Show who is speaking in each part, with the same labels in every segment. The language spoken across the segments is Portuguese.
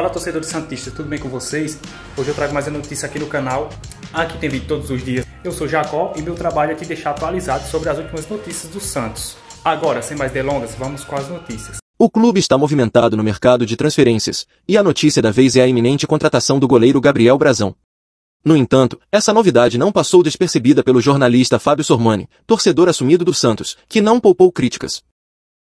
Speaker 1: Fala torcedor santista, tudo bem com vocês? Hoje eu trago mais uma notícia aqui no canal. Aqui tem vídeo todos os dias. Eu sou Jacó e meu trabalho é te deixar atualizado sobre as últimas notícias do Santos. Agora, sem mais delongas, vamos com as notícias.
Speaker 2: O clube está movimentado no mercado de transferências, e a notícia da vez é a iminente contratação do goleiro Gabriel Brazão. No entanto, essa novidade não passou despercebida pelo jornalista Fábio Sormani, torcedor assumido do Santos, que não poupou críticas.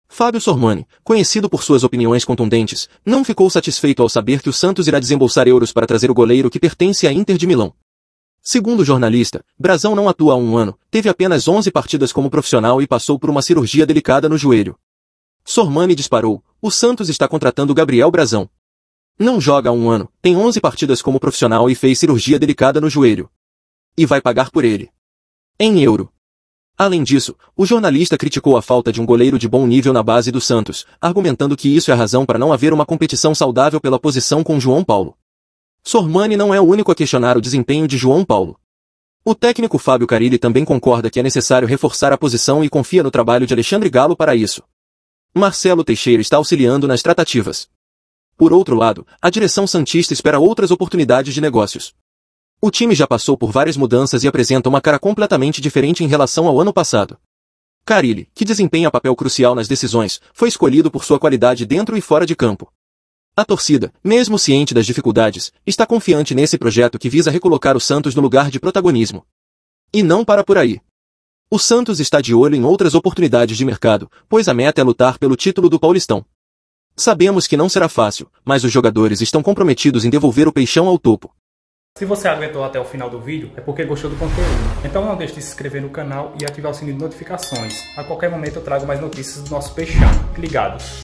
Speaker 2: Fábio Sormani, conhecido por suas opiniões contundentes, não ficou satisfeito ao saber que o Santos irá desembolsar euros para trazer o goleiro que pertence à Inter de Milão. Segundo o jornalista, Brazão não atua há um ano, teve apenas 11 partidas como profissional e passou por uma cirurgia delicada no joelho. Sormani disparou, o Santos está contratando Gabriel Brazão. Não joga há um ano, tem 11 partidas como profissional e fez cirurgia delicada no joelho. E vai pagar por ele. Em euro. Além disso, o jornalista criticou a falta de um goleiro de bom nível na base do Santos, argumentando que isso é a razão para não haver uma competição saudável pela posição com João Paulo. Sormani não é o único a questionar o desempenho de João Paulo. O técnico Fábio Carilli também concorda que é necessário reforçar a posição e confia no trabalho de Alexandre Galo para isso. Marcelo Teixeira está auxiliando nas tratativas. Por outro lado, a direção Santista espera outras oportunidades de negócios. O time já passou por várias mudanças e apresenta uma cara completamente diferente em relação ao ano passado. Carilli, que desempenha papel crucial nas decisões, foi escolhido por sua qualidade dentro e fora de campo. A torcida, mesmo ciente das dificuldades, está confiante nesse projeto que visa recolocar o Santos no lugar de protagonismo. E não para por aí. O Santos está de olho em outras oportunidades de mercado, pois a meta é lutar pelo título do Paulistão. Sabemos que não será fácil, mas os jogadores estão comprometidos em devolver o peixão ao topo.
Speaker 1: Se você aguentou até o final do vídeo, é porque gostou do conteúdo. Então não deixe de se inscrever no canal e ativar o sininho de notificações. A qualquer momento eu trago mais notícias do nosso peixão. Ligados!